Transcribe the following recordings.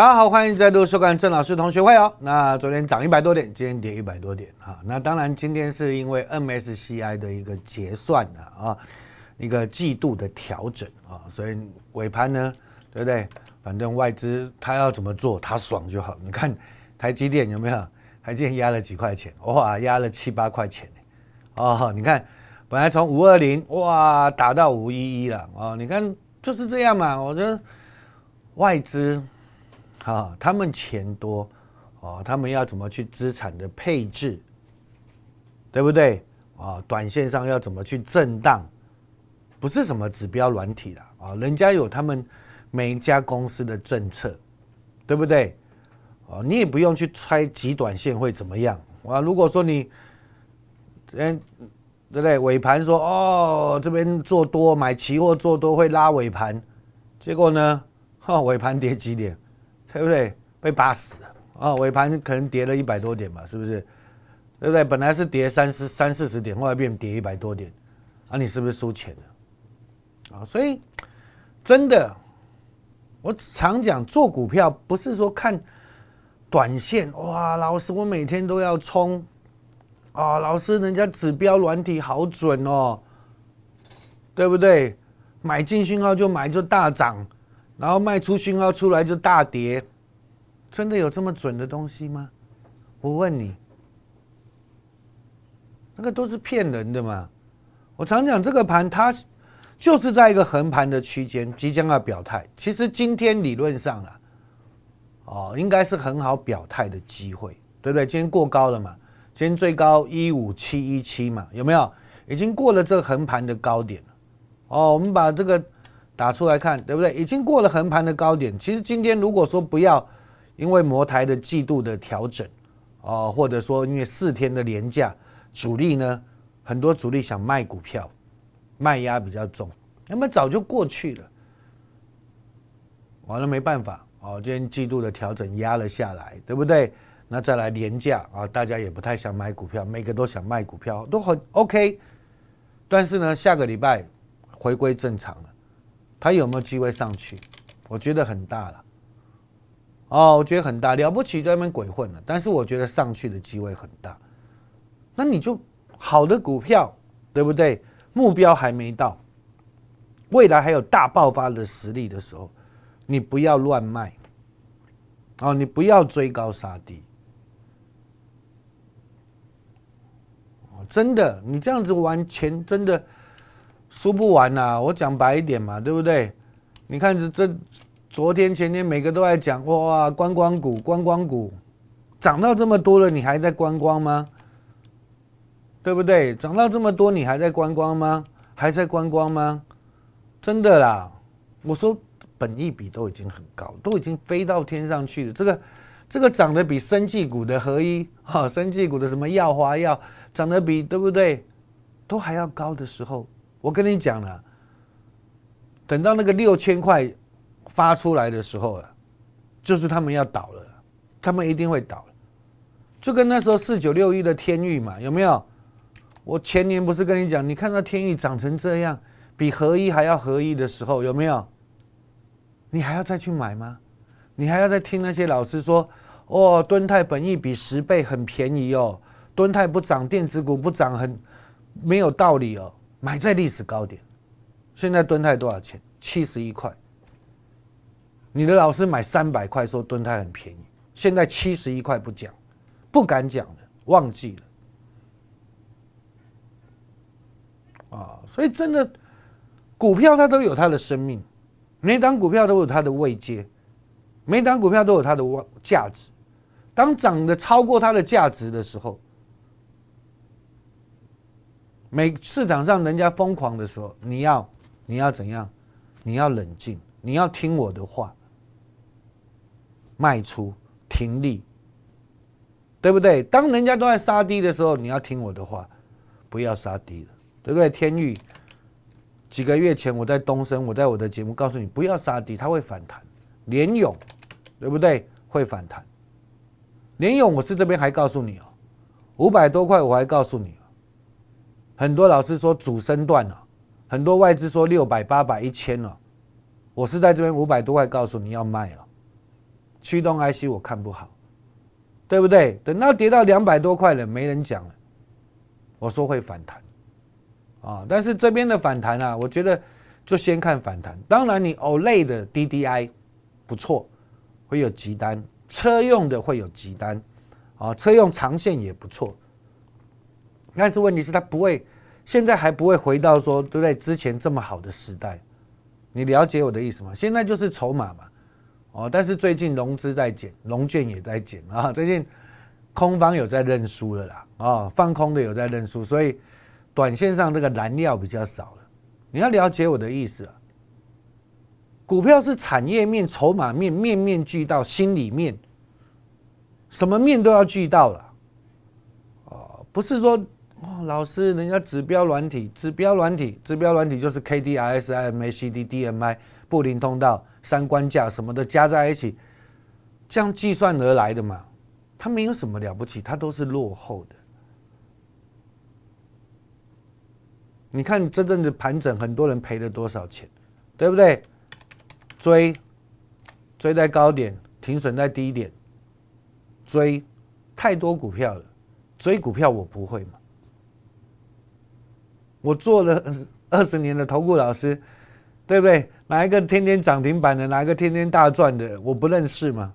大家好，欢迎再度收看郑老师同学会哦。那昨天涨一百多点，今天跌一百多点啊。那当然，今天是因为 MSCI 的一个结算啊，啊，一个季度的调整啊，所以尾盘呢，对不对？反正外资他要怎么做，他爽就好。你看台积电有没有？台积电压了几块钱？哇，压了七八块钱哦，你看，本来从五二零哇，打到五一一了哦。你看就是这样嘛。我觉得外资。哈，他们钱多，啊，他们要怎么去资产的配置，对不对？啊，短线上要怎么去震荡，不是什么指标软体啦，啊，人家有他们每一家公司的政策，对不对？啊，你也不用去猜极短线会怎么样。啊。如果说你，嗯，对不对？尾盘说哦，这边做多，买期货做多会拉尾盘，结果呢，哈，尾盘跌几点？对不对？被扒死啊！尾盘可能跌了一百多点吧，是不是？对不对？本来是跌三四三四十点，后来变跌一百多点，啊，你是不是输钱了？啊，所以真的，我常讲做股票不是说看短线哇，老师我每天都要冲啊，老师人家指标软体好准哦，对不对？买进讯号就买就大涨。然后卖出讯号出来就大跌，真的有这么准的东西吗？我问你，那个都是骗人的嘛！我常讲这个盘它就是在一个横盘的区间，即将要表态。其实今天理论上啊，哦，应该是很好表态的机会，对不对？今天过高了嘛，今天最高一五七一七嘛，有没有？已经过了这个横盘的高点了。哦，我们把这个。打出来看，对不对？已经过了横盘的高点。其实今天如果说不要，因为摩台的季度的调整，或者说因为四天的廉价，主力呢很多主力想卖股票，卖压比较重，那么早就过去了。完了没办法哦，今天季度的调整压了下来，对不对？那再来廉价啊，大家也不太想买股票，每个都想卖股票，都很 OK。但是呢，下个礼拜回归正常了。他有没有机会上去？我觉得很大了。哦，我觉得很大，了不起在那边鬼混了。但是我觉得上去的机会很大。那你就好的股票，对不对？目标还没到，未来还有大爆发的实力的时候，你不要乱卖。哦，你不要追高杀低。真的，你这样子玩钱，真的。输不完啦，我讲白一点嘛，对不对？你看这这，昨天前天每个都在讲哇观光股观光股，涨到这么多了，你还在观光吗？对不对？涨到这么多，你还在观光吗？还在观光吗？真的啦！我说本益比都已经很高，都已经飞到天上去了。这个这个涨得比生技股的合一哈，生技股的什么耀华耀，涨得比对不对？都还要高的时候。我跟你讲了，等到那个六千块发出来的时候了，就是他们要倒了，他们一定会倒了，就跟那时候四九六一的天域嘛，有没有？我前年不是跟你讲，你看到天域涨成这样，比合一还要合一的时候，有没有？你还要再去买吗？你还要再听那些老师说，哦，敦泰本益比十倍很便宜哦，敦泰不涨，电子股不涨，很没有道理哦。买在历史高点，现在吨泰多少钱？七十一块。你的老师买三百块，说吨泰很便宜。现在七十一块不讲，不敢讲的，忘记了。啊，所以真的，股票它都有它的生命，每档股票都有它的位阶，每档股票都有它的价值。当涨的超过它的价值的时候。每市场上人家疯狂的时候，你要，你要怎样，你要冷静，你要听我的话，卖出停利，对不对？当人家都在杀低的时候，你要听我的话，不要杀低了，对不对？天宇，几个月前我在东升，我在我的节目告诉你，不要杀低，它会反弹，连勇，对不对？会反弹，连勇，我是这边还告诉你哦，五百多块，我还告诉你。很多老师说主升段了，很多外资说六百八百一千了，我是在这边五百多块告诉你要卖了，驱动 IC 我看不好，对不对？等到跌到两百多块了，没人讲了，我说会反弹，啊！但是这边的反弹啊，我觉得就先看反弹。当然，你 Olay 的 DDI 不错，会有急单，车用的会有急单，啊，车用长线也不错。但是问题是它不会。现在还不会回到说对不对之前这么好的时代，你了解我的意思吗？现在就是筹码嘛，哦，但是最近融资在减，融券也在减啊，最近空方有在认输了啦，啊，放空的有在认输，所以短线上这个燃料比较少了。你要了解我的意思啊，股票是产业面、筹码面、面面俱到、心里面，什么面都要俱到了，哦，不是说。老师，人家指标软体，指标软体，指标软体就是 K D I S I M A C D D M I 布林通道、三关价什么的加在一起，这样计算而来的嘛？它没有什么了不起，它都是落后的。你看这阵子盘整，很多人赔了多少钱，对不对？追，追在高点，停损在低点，追太多股票了，追股票我不会嘛？我做了 二十年的投顾老师，对不对？哪一个天天涨停板的，哪一个天天大赚的，我不认识嘛。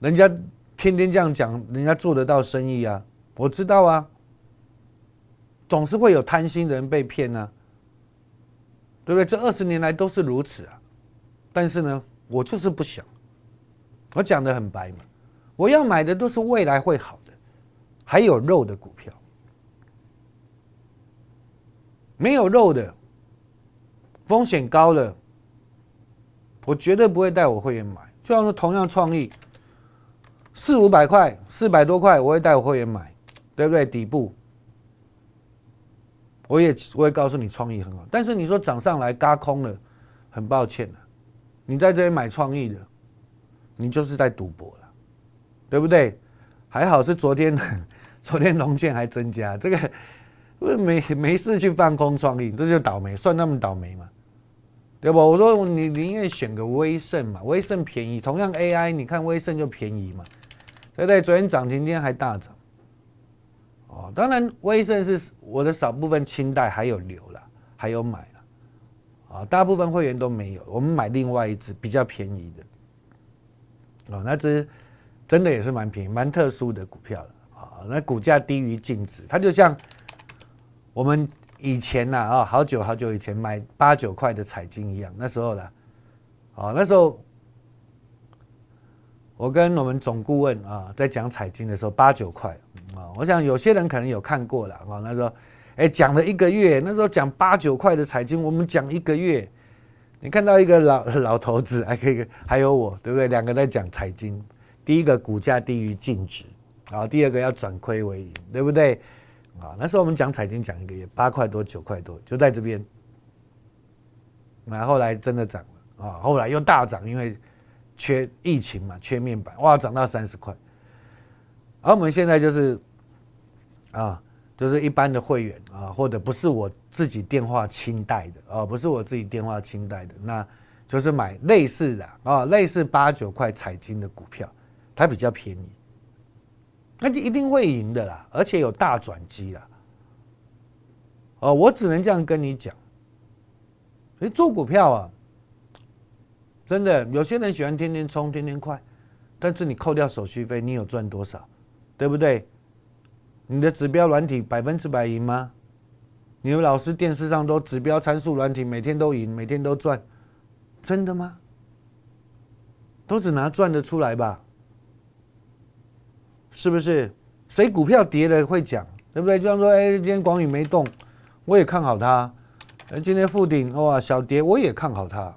人家天天这样讲，人家做得到生意啊，我知道啊。总是会有贪心的人被骗啊，对不对？这二十年来都是如此啊。但是呢，我就是不想。我讲的很白嘛，我要买的都是未来会好的，还有肉的股票。没有肉的，风险高的，我绝对不会带我会员买。就像说同样创意，四五百块、四百多块，我会带我会员买，对不对？底部，我也我也告诉你创意很好，但是你说涨上来嘎空了，很抱歉了。你在这边买创意的，你就是在赌博了，对不对？还好是昨天，昨天龙券还增加这个。没没事去放空创意，这就倒霉，算他们倒霉嘛，对不？我说你宁愿选个威盛嘛，威盛便宜，同样 AI，你看威盛就便宜嘛，对不对？昨天涨停，今天还大涨。哦，当然威盛是我的少部分清代还有留了，还有买了，啊，大部分会员都没有，我们买另外一只比较便宜的，哦，那只真的也是蛮宜、蛮特殊的股票了，啊，那股价低于净值，它就像。我们以前呐啊，好久好久以前买八九块的彩金一样，那时候了，啊，那时候，我跟我们总顾问啊在讲彩金的时候，八九块啊，我想有些人可能有看过了啊，那时候，哎讲了一个月，那时候讲八九块的彩金，我们讲一个月，你看到一个老老头子还可以，还有我对不对？两个在讲彩金，第一个股价低于净值，啊，第二个要转亏为盈，对不对？啊，那时候我们讲彩金，讲一个月八块多、九块多，就在这边。那后来真的涨了啊，后来又大涨，因为缺疫情嘛，缺面板，哇，涨到三十块。而我们现在就是啊，就是一般的会员啊，或者不是我自己电话清代的啊，不是我自己电话清代的，那就是买类似的啊，类似八九块彩金的股票，它比较便宜。那就一定会赢的啦，而且有大转机啦！哦，我只能这样跟你讲。所以做股票啊，真的有些人喜欢天天冲、天天快，但是你扣掉手续费，你有赚多少？对不对？你的指标软体百分之百赢吗？你们老师电视上都指标参数软体每天都赢、每天都赚，真的吗？都只拿赚的出来吧？是不是谁股票跌了会讲，对不对？就像说，哎，今天广宇没动，我也看好它。哎，今天附顶哇，小跌，我也看好它。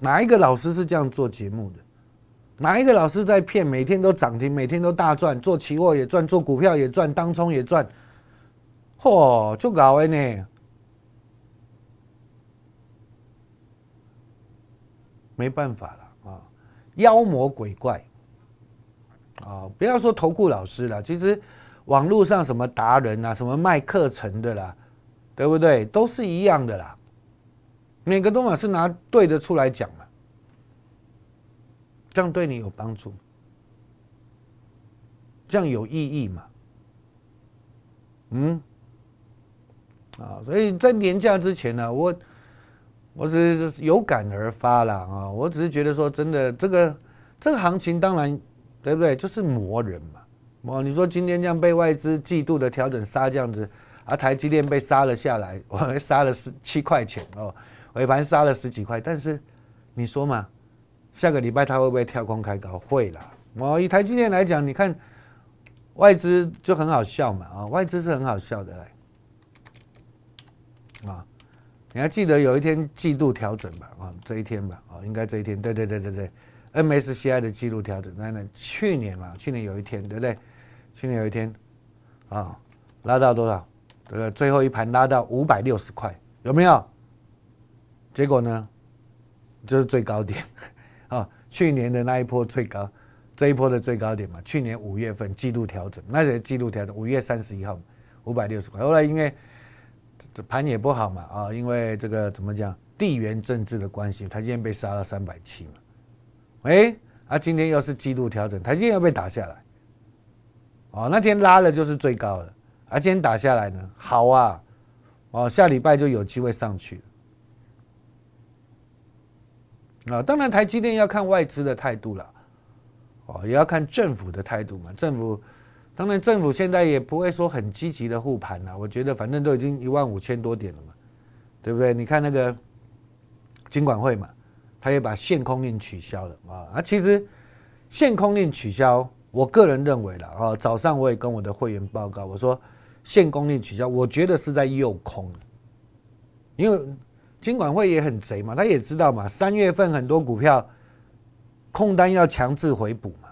哪一个老师是这样做节目的？哪一个老师在骗？每天都涨停，每天都大赚，做期货也赚，做股票也赚，当冲也赚，嚯，就搞哎呢？没办法了。妖魔鬼怪，啊！不要说投顾老师了，其实网络上什么达人啊，什么卖课程的啦，对不对？都是一样的啦。每个都嘛是拿对的出来讲嘛，这样对你有帮助，这样有意义嘛？嗯，啊，所以在年假之前呢，我。我只是有感而发了啊！我只是觉得说，真的，这个这个行情当然，对不对？就是磨人嘛。哦，你说今天这样被外资季度的调整杀这样子，啊，台积电被杀了下来，我杀了十七块钱哦，尾盘杀了十几块。但是你说嘛，下个礼拜它会不会跳空开高？会啦。哦，以台积电来讲，你看外资就很好笑嘛啊，外资是很好笑的嘞。你还记得有一天季度调整吧？啊，这一天吧，哦，应该这一天，对对对对对，MSCI 的季度调整，那去年嘛，去年有一天，对不对？去年有一天，啊，拉到多少？个最后一盘拉到五百六十块，有没有？结果呢？就是最高点，啊，去年的那一波最高，这一波的最高点嘛，去年五月份季度调整，那是季度调整，五月三十一号，五百六十块，后来因为。这盘也不好嘛，啊，因为这个怎么讲，地缘政治的关系，台积电被杀到三百七嘛，哎，啊，今天又是季度调整，台积电又被打下来，哦，那天拉了就是最高的，啊今天打下来呢，好啊，哦，下礼拜就有机会上去，啊，当然台积电要看外资的态度了，哦，也要看政府的态度嘛，政府。当然，政府现在也不会说很积极的护盘了。我觉得反正都已经一万五千多点了嘛，对不对？你看那个金管会嘛，他也把限空令取消了啊。啊，其实限空令取消，我个人认为啦，哦，早上我也跟我的会员报告，我说限空令取消，我觉得是在诱空。因为金管会也很贼嘛，他也知道嘛，三月份很多股票空单要强制回补嘛，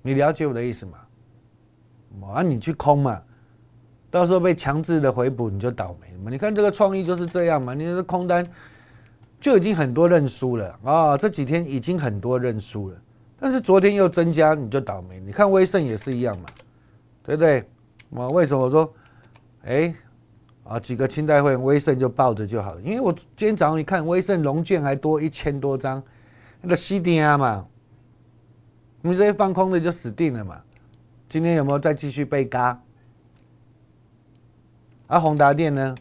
你了解我的意思吗？啊，你去空嘛，到时候被强制的回补你就倒霉嘛。你看这个创意就是这样嘛。你这空单就已经很多认输了啊，这几天已经很多认输了，但是昨天又增加，你就倒霉。你看威盛也是一样嘛，对不对？我为什么说？哎，啊，几个清代会威盛就抱着就好了，因为我今天早上一看威盛龙卷还多一千多张，那个 CDR 嘛。你这些放空的就死定了嘛。今天有没有再继续被割？而宏达电呢？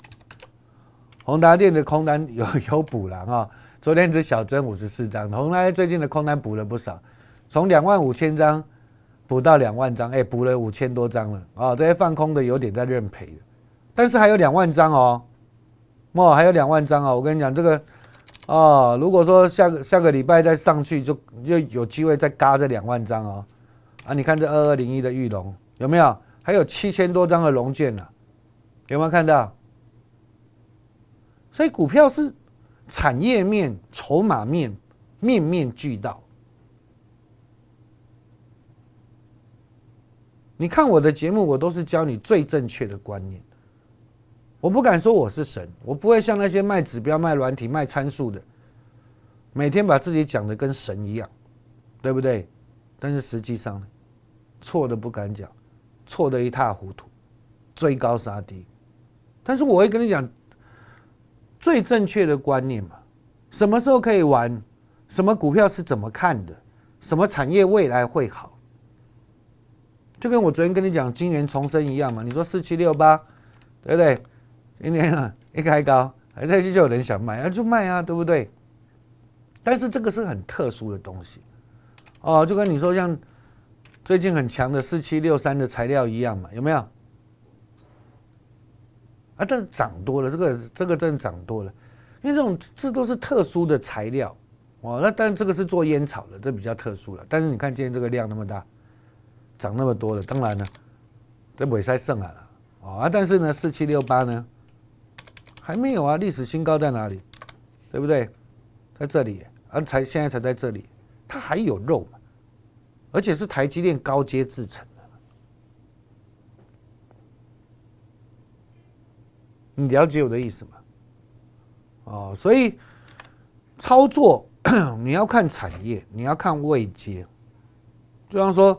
宏达电的空单 有有补了哈，昨天只小增五十四张，宏达最近的空单补了不少，从两万五千张补到两万张，哎，补了五千多张了啊！这些放空的有点在认赔但是还有两万张哦，哦，还有两万张哦，我跟你讲这个啊，如果说下个下个礼拜再上去，就就有机会再割这两万张哦。啊！你看这二二零一的玉龙有没有？还有七千多张的龙卷呢？有没有看到？所以股票是产业面、筹码面，面面俱到。你看我的节目，我都是教你最正确的观念。我不敢说我是神，我不会像那些卖指标、卖软体、卖参数的，每天把自己讲的跟神一样，对不对？但是实际上呢？错的不敢讲，错的一塌糊涂，追高杀低，但是我会跟你讲，最正确的观念嘛，什么时候可以玩，什么股票是怎么看的，什么产业未来会好，就跟我昨天跟你讲金元重生一样嘛。你说四七六八，对不对？今天一开高，还再就有人想卖，啊就卖啊，对不对？但是这个是很特殊的东西，哦，就跟你说像。最近很强的四七六三的材料一样嘛？有没有？啊，但涨多了，这个这个真的涨多了，因为这种这都是特殊的材料，哇！那但这个是做烟草的，这比较特殊了。但是你看今天这个量那么大，涨那么多了，当然了，这尾塞剩来了啊！但是呢，四七六八呢，还没有啊？历史新高在哪里？对不对？在这里啊，才现在才在这里，它还有肉嘛？而且是台积电高阶制成的，你了解我的意思吗？哦，所以操作 你要看产业，你要看位阶，就像说，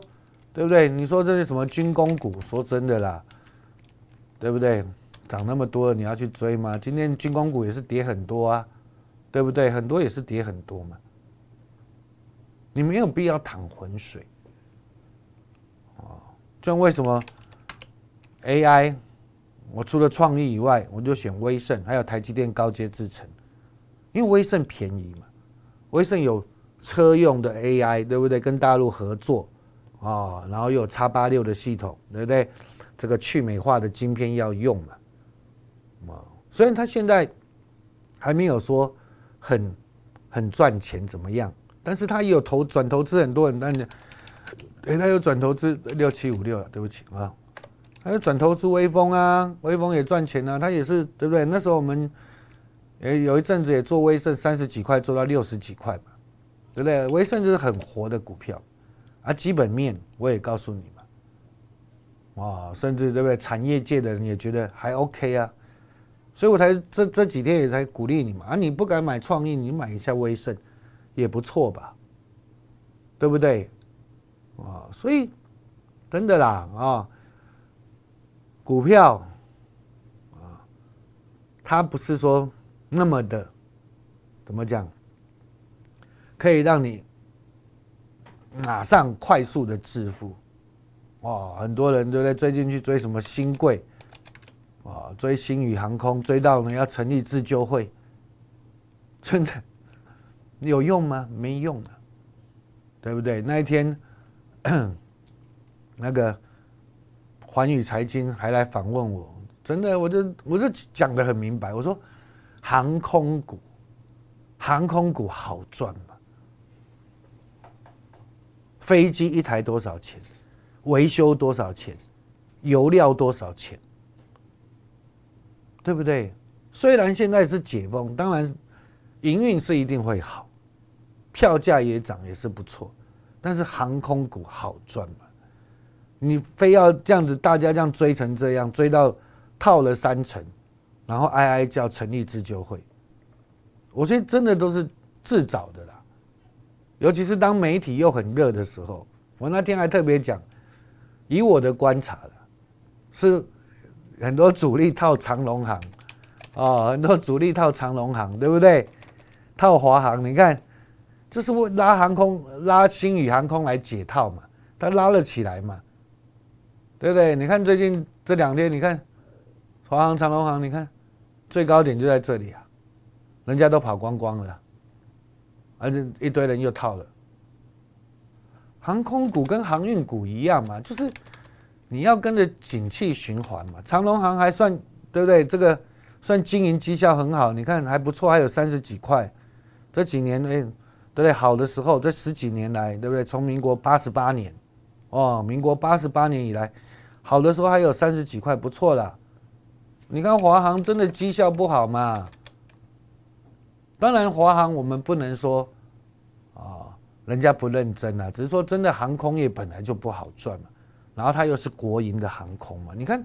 对不对？你说这些什么军工股？说真的啦，对不对？涨那么多，你要去追吗？今天军工股也是跌很多啊，对不对？很多也是跌很多嘛。你没有必要淌浑水，啊，所以为什么 AI？我除了创意以外，我就选威盛，还有台积电高阶制程，因为威盛便宜嘛。威盛有车用的 AI，对不对？跟大陆合作啊，然后又有叉八六的系统，对不对？这个去美化的晶片要用嘛，啊，虽然他现在还没有说很很赚钱，怎么样？但是他也有投转投资很多很多，哎，他有转投资六七五六了，对不起啊，他有转投资微风啊，微风也赚钱啊，他也是对不对？那时候我们也有一阵子也做微盛三十几块做到六十几块嘛，对不对？微就是很活的股票，啊，基本面我也告诉你嘛，啊，甚至对不对？产业界的人也觉得还 OK 啊，所以我才这这几天也才鼓励你嘛，啊，你不敢买创意，你买一下微盛，也不错吧，对不对？啊，所以真的啦啊，股票啊，它不是说那么的怎么讲，可以让你马上快速的致富哇！很多人都在追最近去追什么新贵啊，追新宇航空，追到呢要成立自救会，真的。有用吗？没用啊，对不对？那一天，那个环宇财经还来访问我，真的，我就我就讲的很明白。我说，航空股，航空股好赚吗？飞机一台多少钱？维修多少钱？油料多少钱？对不对？虽然现在是解封，当然营运是一定会好。票价也涨也是不错，但是航空股好赚嘛？你非要这样子，大家这样追成这样，追到套了三成，然后哀哀叫成立自救会，我觉得真的都是自找的啦。尤其是当媒体又很热的时候，我那天还特别讲，以我的观察啦，是很多主力套长龙行，啊，很多主力套长龙行，对不对？套华航，你看。就是为拉航空、拉新宇航空来解套嘛，它拉了起来嘛，对不对？你看最近这两天，你看华航、长隆航，你看最高点就在这里啊，人家都跑光光了，而且一堆人又套了。航空股跟航运股一样嘛，就是你要跟着景气循环嘛。长隆航还算对不对？这个算经营绩效很好，你看还不错，还有三十几块。这几年哎。对不对？好的时候，这十几年来，对不对？从民国八十八年，哦，民国八十八年以来，好的时候还有三十几块，不错了。你看华航真的绩效不好嘛？当然，华航我们不能说，啊，人家不认真啊，只是说真的，航空业本来就不好赚嘛，然后它又是国营的航空嘛。你看，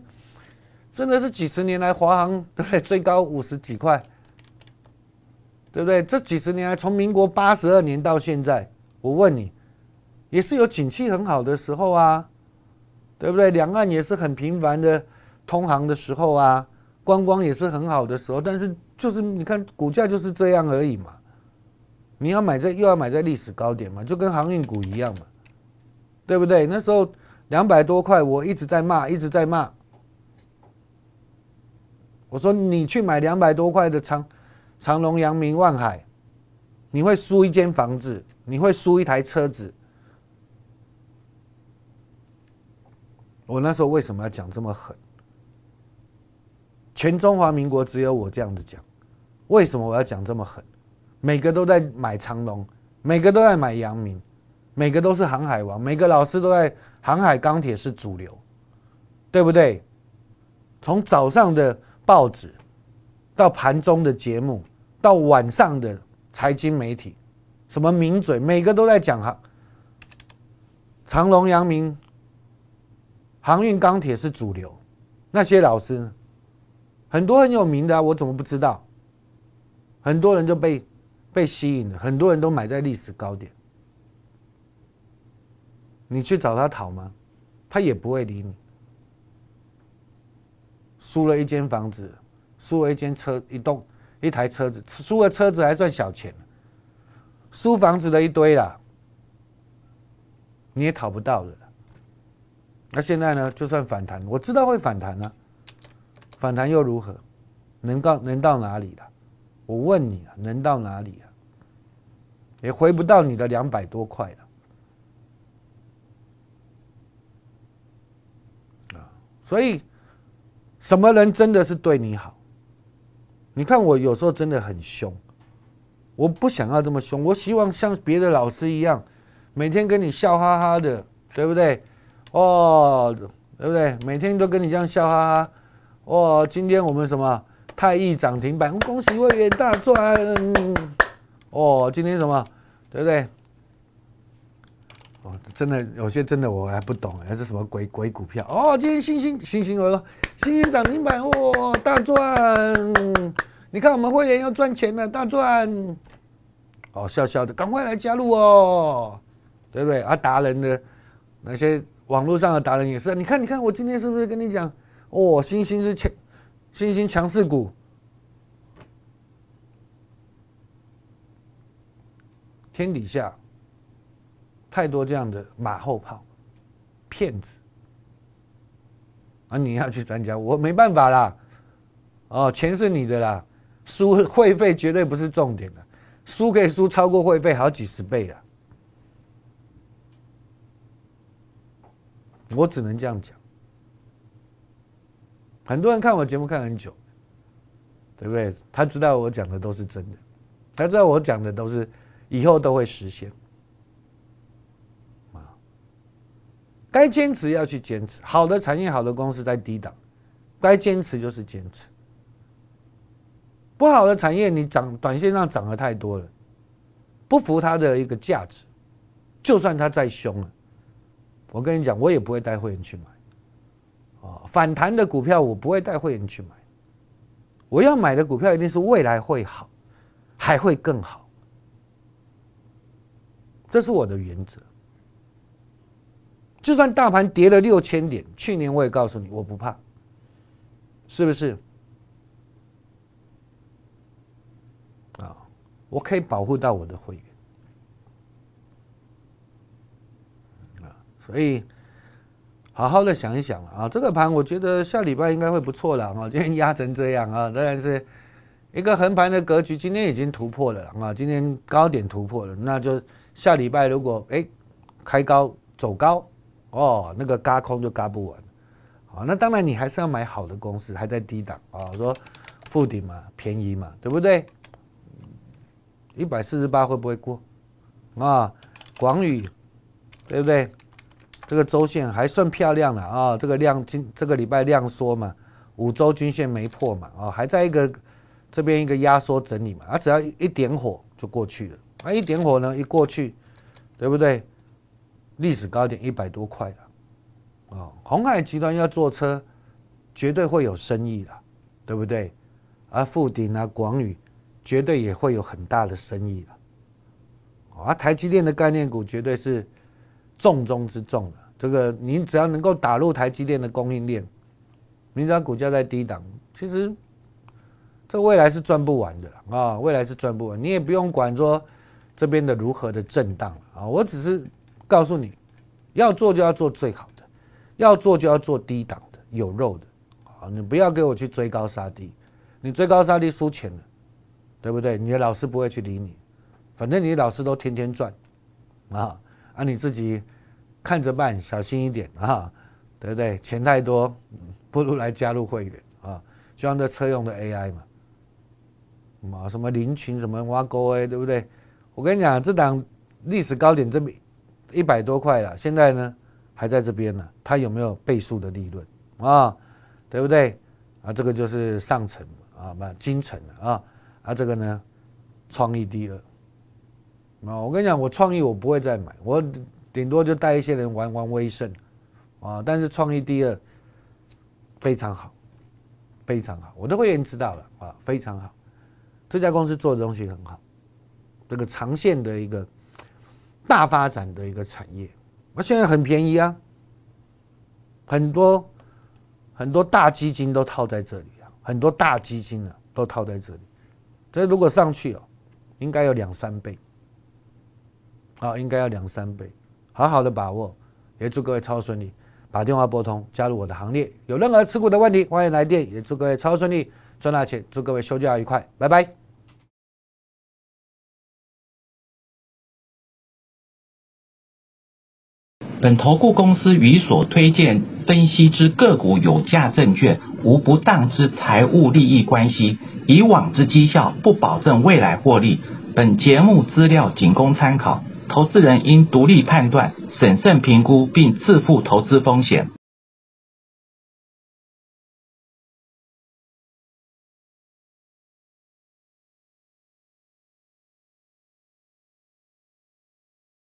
真的是几十年来，华航对不对？最高五十几块。对不对？这几十年来，从民国八十二年到现在，我问你，也是有景气很好的时候啊，对不对？两岸也是很频繁的通航的时候啊，观光也是很好的时候。但是就是你看股价就是这样而已嘛。你要买在又要买在历史高点嘛，就跟航运股一样嘛，对不对？那时候两百多块，我一直在骂，一直在骂。我说你去买两百多块的仓。长隆、阳明、万海，你会输一间房子，你会输一台车子。我那时候为什么要讲这么狠？全中华民国只有我这样子讲。为什么我要讲这么狠？每个都在买长隆，每个都在买阳明，每个都是航海王，每个老师都在航海。钢铁是主流，对不对？从早上的报纸。到盘中的节目，到晚上的财经媒体，什么名嘴，每个都在讲哈，长隆、阳明、航运、钢铁是主流，那些老师，很多很有名的，我怎么不知道？很多人都被被吸引了，很多人都买在历史高点，你去找他讨吗？他也不会理你，输了一间房子。租一间车一栋一台车子，租了车子还算小钱，租房子的一堆啦，你也讨不到了。那现在呢？就算反弹，我知道会反弹啊，反弹又如何？能到能到哪里了？我问你啊，能到哪里啊？也回不到你的两百多块了啊！所以，什么人真的是对你好？你看我有时候真的很凶，我不想要这么凶，我希望像别的老师一样，每天跟你笑哈哈的，对不对？哦，对不对？每天都跟你这样笑哈哈。哦，今天我们什么太易涨停板，恭喜会员大赚。哦，今天什么，对不对？哦，真的有些真的我还不懂，还是什么鬼鬼股票？哦，今天星星星星，我说星星涨停板，哇，大赚。你看我们会员要赚钱了，大赚！哦，笑笑的，赶快来加入哦，对不对？啊，达人的那些网络上的达人也是。你看，你看，我今天是不是跟你讲？哦，新兴是强，新兴强势股。天底下太多这样的马后炮、骗子啊！你要去专家，我没办法啦。哦，钱是你的啦。输会费绝对不是重点了，输可以输超过会费好几十倍啊。我只能这样讲。很多人看我节目看很久，对不对？他知道我讲的都是真的，他知道我讲的都是以后都会实现啊。该坚持要去坚持，好的产业、好的公司在低档，该坚持就是坚持。不好的产业，你涨短线上涨的太多了，不服它的一个价值，就算它再凶了，我跟你讲，我也不会带会员去买。啊，反弹的股票我不会带会员去买，我要买的股票一定是未来会好，还会更好，这是我的原则。就算大盘跌了六千点，去年我也告诉你，我不怕，是不是？我可以保护到我的会员啊，所以好好的想一想啊，这个盘我觉得下礼拜应该会不错了啊，今天压成这样啊，当然是一个横盘的格局。今天已经突破了啊，今天高点突破了，那就下礼拜如果哎开高走高哦，那个嘎空就嘎不完。啊，那当然你还是要买好的公司，还在低档啊，说附顶嘛，便宜嘛，对不对？一百四十八会不会过？啊，广宇，对不对？这个周线还算漂亮了啊，这个量今这个礼拜量缩嘛，五周均线没破嘛，啊，还在一个这边一个压缩整理嘛，啊，只要一点火就过去了，啊，一点火呢一过去，对不对？历史高点一百多块了，啊，红海集团要坐车，绝对会有生意的，对不对？而富鼎啊，广宇。绝对也会有很大的生意啊。啊！台积电的概念股绝对是重中之重的。这个，你只要能够打入台积电的供应链，名张股价在低档，其实这未来是赚不完的啊！未来是赚不完，你也不用管说这边的如何的震荡啊！我只是告诉你，要做就要做最好的，要做就要做低档的有肉的，啊！你不要给我去追高杀低，你追高杀低输钱了。对不对？你的老师不会去理你，反正你老师都天天赚，啊啊！你自己看着办，小心一点啊，对不对？钱太多，不如来加入会员啊！就像这车用的 AI 嘛，嘛什么林群什么挖沟 A，对不对？我跟你讲，这档历史高点这么一百多块了，现在呢还在这边呢，它有没有倍数的利润啊？对不对？啊，这个就是上层啊不，精层啊。啊，这个呢，创意第二，啊，我跟你讲，我创意我不会再买，我顶多就带一些人玩玩威盛，啊，但是创意第二非常好，非常好，我都会让你知道了啊，非常好，这家公司做的东西很好，这个长线的一个大发展的一个产业，啊，现在很便宜啊，很多很多大基金都套在这里啊，很多大基金啊都套在这里。所以如果上去了，应该有两三倍，好，应该要两三倍，好好的把握，也祝各位超顺利，把电话拨通，加入我的行列，有任何持股的问题，欢迎来电，也祝各位超顺利赚大钱，祝各位休假愉快，拜拜。本投顾公司与所推荐。分析之个股有价证券，无不当之财务利益关系。以往之绩效不保证未来获利。本节目资料仅供参考，投资人应独立判断、审慎评估并自负投资风险。